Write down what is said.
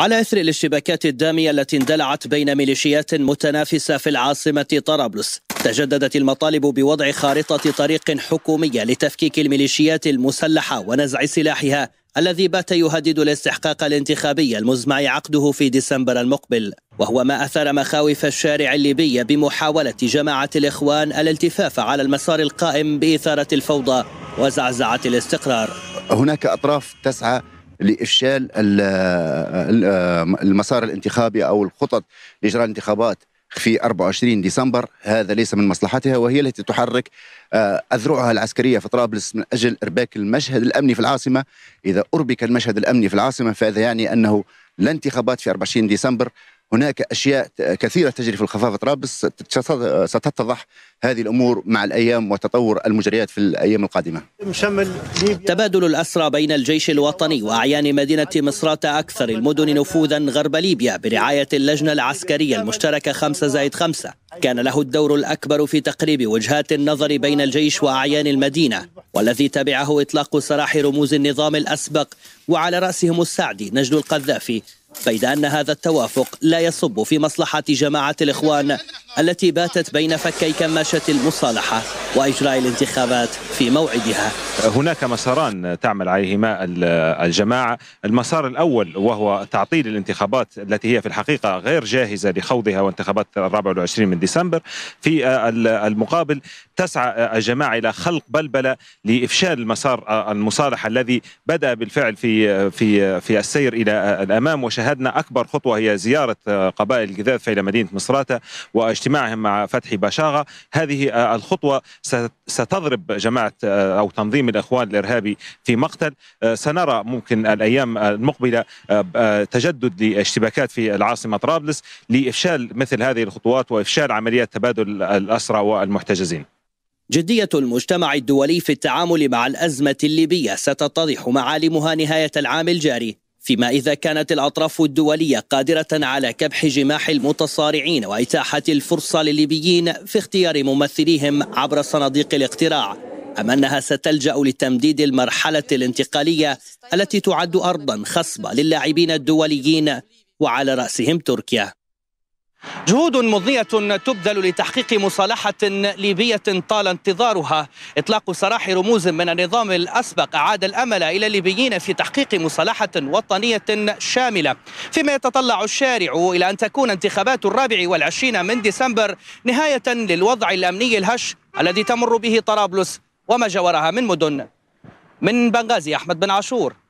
على اثر الاشتباكات الداميه التي اندلعت بين ميليشيات متنافسه في العاصمه طرابلس تجددت المطالب بوضع خارطه طريق حكوميه لتفكيك الميليشيات المسلحه ونزع سلاحها الذي بات يهدد الاستحقاق الانتخابي المزمع عقده في ديسمبر المقبل وهو ما اثار مخاوف الشارع الليبي بمحاوله جماعه الاخوان الالتفاف على المسار القائم باثاره الفوضى وزعزعه الاستقرار هناك اطراف تسعى لإفشال المسار الانتخابي أو الخطط لإجراء الانتخابات في 24 ديسمبر هذا ليس من مصلحتها وهي التي تحرك آه، أذرعها العسكرية في طرابلس من أجل إرباك المشهد الأمني في العاصمة إذا أربك المشهد الأمني في العاصمة فهذا يعني أنه لا انتخابات في 24 ديسمبر هناك أشياء كثيرة تجري في الخفاف طرابلس ستتضح هذه الأمور مع الأيام وتطور المجريات في الأيام القادمة تبادل الأسرى بين الجيش الوطني وأعيان مدينة مصراتة أكثر المدن نفوذا غرب ليبيا برعاية اللجنة العسكرية المشتركة 5 زائد 5 كان له الدور الأكبر في تقريب وجهات النظر بين الجيش وأعيان المدينة والذي تبعه إطلاق سراح رموز النظام الأسبق وعلى رأسهم السعدي نجد القذافي بيد أن هذا التوافق لا يصب في مصلحة جماعة الإخوان التي باتت بين فكي كماشة المصالحة وإجراء الانتخابات في موعدها هناك مساران تعمل عليهما الجماعة المسار الأول وهو تعطيل الانتخابات التي هي في الحقيقة غير جاهزة لخوضها وانتخابات الرابع والعشرين من ديسمبر في المقابل تسعى الجماعة إلى خلق بلبلة لإفشال المسار المصالحة الذي بدأ بالفعل في في في السير إلى الأمام وشاهدنا أكبر خطوة هي زيارة قبائل الجذاذ إلى مدينة مصراتة وأجراء اجتماعهم مع فتحي باشاغا هذه آه، الخطوة ستضرب جماعة آه، أو تنظيم الإخوان الإرهابي في مقتل آه، سنرى ممكن الأيام المقبلة تجدد لاشتباكات في العاصمة طرابلس لإفشال مثل هذه الخطوات وإفشال عمليات تبادل الأسرى والمحتجزين جدية المجتمع الدولي في التعامل مع الأزمة الليبية ستتضح معالمها نهاية العام الجاري فيما إذا كانت الأطراف الدولية قادرة على كبح جماح المتصارعين وإتاحة الفرصة للليبيين في اختيار ممثليهم عبر صناديق الاقتراع أم أنها ستلجأ لتمديد المرحلة الانتقالية التي تعد أرضا خصبة للاعبين الدوليين وعلى رأسهم تركيا جهود مضنية تبذل لتحقيق مصالحة ليبية طال انتظارها إطلاق سراح رموز من النظام الأسبق أعاد الأمل إلى الليبيين في تحقيق مصالحة وطنية شاملة فيما يتطلع الشارع إلى أن تكون انتخابات الرابع والعشرين من ديسمبر نهاية للوضع الأمني الهش الذي تمر به طرابلس وما جورها من مدن من بنغازي أحمد بن عاشور